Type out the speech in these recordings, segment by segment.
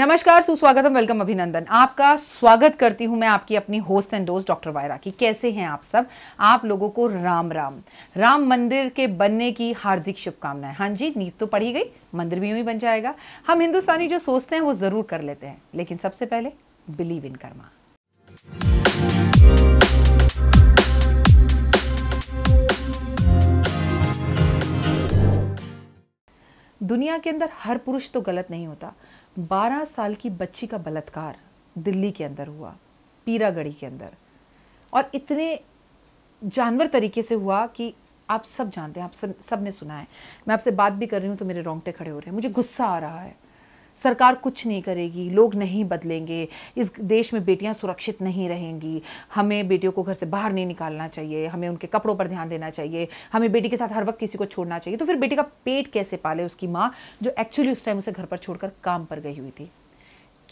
नमस्कार सुस्वागत वेलकम अभिनंदन आपका स्वागत करती हूं मैं आपकी अपनी होस्ट एंड दोस्त डॉक्टर वायरा की कैसे हैं आप सब आप लोगों को राम राम राम मंदिर के बनने की हार्दिक शुभकामनाएं हाँ जी नींव तो पढ़ी गई मंदिर भी यूं ही बन जाएगा हम हिंदुस्तानी जो सोचते हैं वो ज़रूर कर लेते हैं लेकिन सबसे पहले बिलीव इन कर्मा दुनिया के अंदर हर पुरुष तो गलत नहीं होता बारह साल की बच्ची का बलात्कार दिल्ली के अंदर हुआ पीरागढ़ी के अंदर और इतने जानवर तरीके से हुआ कि आप सब जानते हैं आप सब सब ने सुना है मैं आपसे बात भी कर रही हूँ तो मेरे रोंगटे खड़े हो रहे हैं मुझे गुस्सा आ रहा है सरकार कुछ नहीं करेगी लोग नहीं बदलेंगे इस देश में बेटियां सुरक्षित नहीं रहेंगी हमें बेटियों को घर से बाहर नहीं निकालना चाहिए हमें उनके कपड़ों पर ध्यान देना चाहिए हमें बेटी के साथ हर वक्त किसी को छोड़ना चाहिए तो फिर बेटी का पेट कैसे पाले उसकी माँ जो एक्चुअली उस टाइम उसे घर पर छोड़कर काम पर गई हुई थी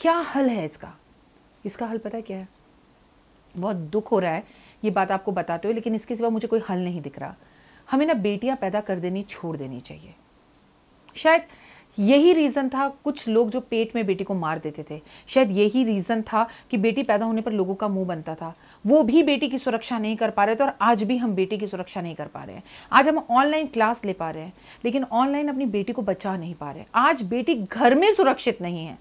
क्या हल है इसका इसका हल पता है क्या है बहुत दुख हो रहा है ये बात आपको बताते हो लेकिन इसके सिवा मुझे कोई हल नहीं दिख रहा हमें ना बेटियां पैदा कर देनी छोड़ देनी चाहिए शायद यही रीज़न था कुछ लोग जो पेट में बेटी को मार देते थे शायद यही रीज़न था कि बेटी पैदा होने पर लोगों का मुंह बनता था वो भी बेटी की सुरक्षा नहीं कर पा रहे थे और आज भी हम बेटी की सुरक्षा नहीं कर पा रहे हैं आज हम ऑनलाइन क्लास ले पा रहे हैं लेकिन ऑनलाइन अपनी बेटी को बचा नहीं पा रहे आज बेटी घर में सुरक्षित नहीं है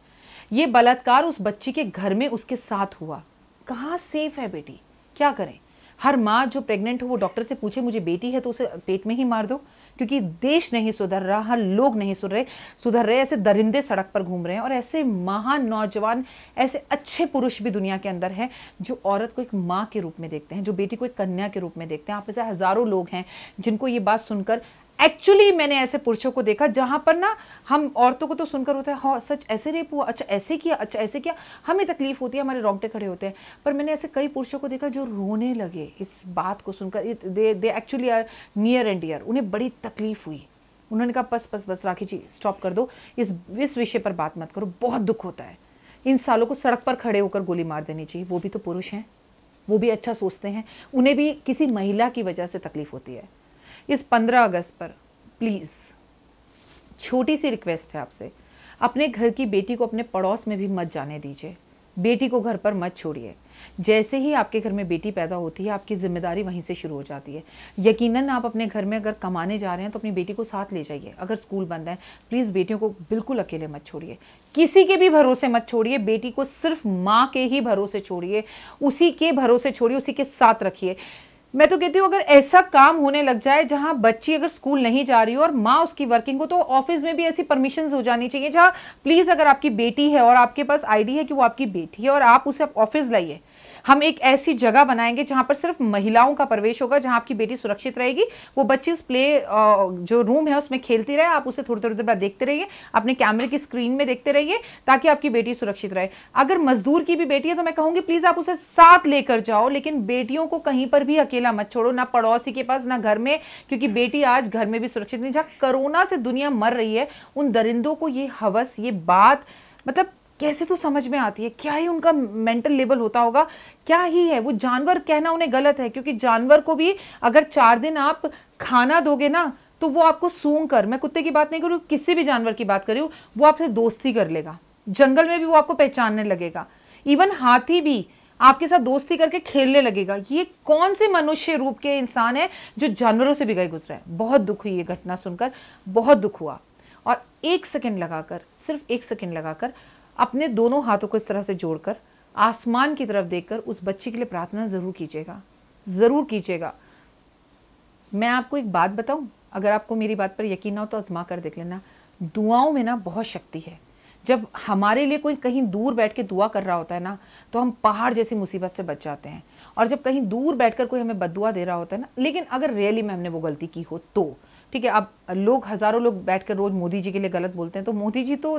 ये बलात्कार उस बच्ची के घर में उसके साथ हुआ कहाँ सेफ है बेटी क्या करें हर माँ जो प्रेग्नेंट हो वो डॉक्टर से पूछे मुझे बेटी है तो उसे पेट में ही मार दो क्योंकि देश नहीं सुधर रहा हर लोग नहीं सुधर रहे सुधर रहे ऐसे दरिंदे सड़क पर घूम रहे हैं और ऐसे महान नौजवान ऐसे अच्छे पुरुष भी दुनिया के अंदर हैं जो औरत को एक माँ के रूप में देखते हैं जो बेटी को एक कन्या के रूप में देखते हैं आप ऐसे हज़ारों लोग हैं जिनको ये बात सुनकर एक्चुअली मैंने ऐसे पुरुषों को देखा जहाँ पर ना हम औरतों को तो सुनकर होता है हाँ सच ऐसे रेप हुआ अच्छा ऐसे किया अच्छा ऐसे किया हमें तकलीफ होती है हमारे रोंगटे खड़े होते हैं पर मैंने ऐसे कई पुरुषों को देखा जो रोने लगे इस बात को सुनकर they they actually are near and dear उन्हें बड़ी तकलीफ हुई उन्होंने कहा बस बस बस राखी जी स्टॉप कर दो इस इस विषय पर बात मत करो बहुत दुख होता है इन सालों को सड़क पर खड़े होकर गोली मार देनी चाहिए वो भी तो पुरुष हैं वो भी अच्छा सोचते हैं उन्हें भी किसी महिला की वजह से तकलीफ होती है इस पंद्रह अगस्त पर प्लीज़ छोटी सी रिक्वेस्ट है आपसे अपने घर की बेटी को अपने पड़ोस में भी मत जाने दीजिए बेटी को घर पर मत छोड़िए जैसे ही आपके घर में बेटी पैदा होती है आपकी जिम्मेदारी वहीं से शुरू हो जाती है यकीनन आप अपने घर में अगर कमाने जा रहे हैं तो अपनी बेटी को साथ ले जाइए अगर स्कूल बंद है प्लीज़ बेटियों को बिल्कुल अकेले मत छोड़िए किसी के भी भरोसे मत छोड़िए बेटी को सिर्फ माँ के ही भरोसे छोड़िए उसी के भरोसे छोड़िए उसी के साथ रखिए मैं तो कहती हूँ अगर ऐसा काम होने लग जाए जहाँ बच्ची अगर स्कूल नहीं जा रही हो और माँ उसकी वर्किंग हो तो ऑफिस में भी ऐसी परमिशन हो जानी चाहिए जहाँ प्लीज़ अगर आपकी बेटी है और आपके पास आईडी है कि वो आपकी बेटी है और आप उसे ऑफिस लाइए हम एक ऐसी जगह बनाएंगे जहां पर सिर्फ महिलाओं का प्रवेश होगा जहां आपकी बेटी सुरक्षित रहेगी वो बच्ची उस प्ले जो रूम है उसमें खेलती रहे आप उसे थोड़ी थोड़ी देर बाद देखते रहिए अपने कैमरे की स्क्रीन में देखते रहिए ताकि आपकी बेटी सुरक्षित रहे अगर मजदूर की भी बेटी है तो मैं कहूँगी प्लीज़ आप उसे साथ लेकर जाओ लेकिन बेटियों को कहीं पर भी अकेला मत छोड़ो ना पड़ोसी के पास ना घर में क्योंकि बेटी आज घर में भी सुरक्षित नहीं जहाँ कोरोना से दुनिया मर रही है उन दरिंदों को ये हवस ये बात मतलब कैसे तो समझ में आती है क्या ही उनका मेंटल लेवल होता होगा क्या ही है वो जानवर कहना उन्हें गलत है क्योंकि जानवर को भी अगर चार दिन आप खाना दोगे ना तो वो आपको सूंघ कर मैं कुत्ते की बात नहीं करूँ किसी भी जानवर की बात करी वो आपसे दोस्ती कर लेगा जंगल में भी वो आपको पहचानने लगेगा इवन हाथी भी आपके साथ दोस्ती करके खेलने लगेगा ये कौन से मनुष्य रूप के इंसान है जो जानवरों से भी गए गुजरा हैं बहुत दुख हुई ये घटना सुनकर बहुत दुख हुआ और एक सेकेंड लगाकर सिर्फ एक सेकेंड लगाकर अपने दोनों हाथों को इस तरह से जोड़कर आसमान की तरफ देखकर उस बच्चे के लिए प्रार्थना ज़रूर कीजिएगा ज़रूर कीजिएगा मैं आपको एक बात बताऊं अगर आपको मेरी बात पर यकीन ना हो तो आजमा कर देख लेना दुआओं में ना बहुत शक्ति है जब हमारे लिए कोई कहीं दूर बैठ के दुआ कर रहा होता है ना तो हम पहाड़ जैसी मुसीबत से बच जाते हैं और जब कहीं दूर बैठकर कोई हमें बदुआ दे रहा होता है ना लेकिन अगर रियली में हमने वो गलती की हो तो ठीक है अब लोग हज़ारों लोग बैठकर रोज़ मोदी जी के लिए गलत बोलते हैं तो मोदी जी तो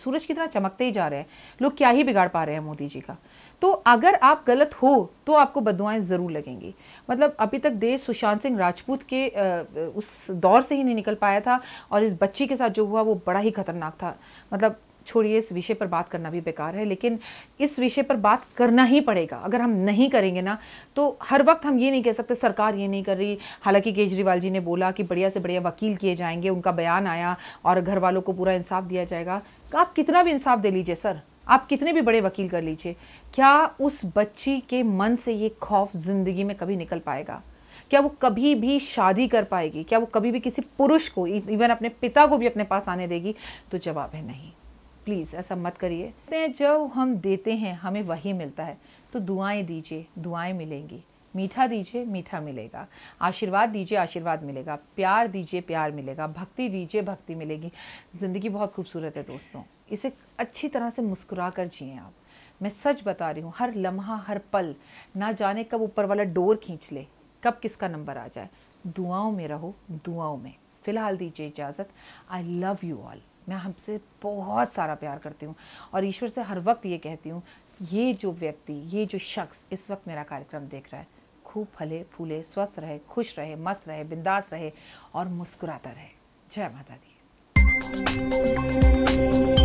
सूरज की तरह चमकते ही जा रहे हैं लोग क्या ही बिगाड़ पा रहे हैं मोदी जी का तो अगर आप गलत हो तो आपको बदुआएं ज़रूर लगेंगी मतलब अभी तक देश सुशांत सिंह राजपूत के उस दौर से ही नहीं निकल पाया था और इस बच्ची के साथ जो हुआ वो बड़ा ही खतरनाक था मतलब छोड़िए इस विषय पर बात करना भी बेकार है लेकिन इस विषय पर बात करना ही पड़ेगा अगर हम नहीं करेंगे ना तो हर वक्त हम ये नहीं कह सकते सरकार ये नहीं कर रही हालांकि केजरीवाल जी ने बोला कि बढ़िया से बढ़िया वकील किए जाएंगे उनका बयान आया और घर वालों को पूरा इंसाफ दिया जाएगा आप कितना भी इंसाफ दे लीजिए सर आप कितने भी बड़े वकील कर लीजिए क्या उस बच्ची के मन से ये खौफ जिंदगी में कभी निकल पाएगा क्या वो कभी भी शादी कर पाएगी क्या वो कभी भी किसी पुरुष को इवन अपने पिता को भी अपने पास आने देगी तो जवाब है नहीं प्लीज़ ऐसा मत करिए जब हम देते हैं हमें वही मिलता है तो दुआएं दीजिए दुआएं मिलेंगी मीठा दीजिए मीठा मिलेगा आशीर्वाद दीजिए आशीर्वाद मिलेगा प्यार दीजिए प्यार मिलेगा भक्ति दीजिए भक्ति मिलेगी ज़िंदगी बहुत खूबसूरत है दोस्तों इसे अच्छी तरह से मुस्कुरा कर जिए आप मैं सच बता रही हूँ हर लम्हा हर पल ना जाने कब ऊपर वाला डोर खींच ले कब किसका नंबर आ जाए दुआओं में रहो दुआओं में फ़िलहाल दीजिए इजाज़त आई लव यू ऑल मैं हमसे बहुत सारा प्यार करती हूँ और ईश्वर से हर वक्त ये कहती हूँ ये जो व्यक्ति ये जो शख्स इस वक्त मेरा कार्यक्रम देख रहा है खूब फले फूले स्वस्थ रहे खुश रहे मस्त रहे बिंदास रहे और मुस्कुराता रहे जय माता दी